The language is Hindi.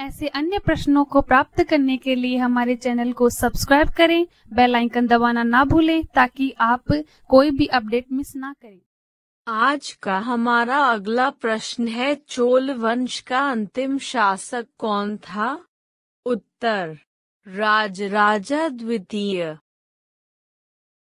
ऐसे अन्य प्रश्नों को प्राप्त करने के लिए हमारे चैनल को सब्सक्राइब करें बेल आइकन दबाना ना भूलें ताकि आप कोई भी अपडेट मिस ना करें आज का हमारा अगला प्रश्न है चोल वंश का अंतिम शासक कौन था उत्तर राजराजा द्वितीय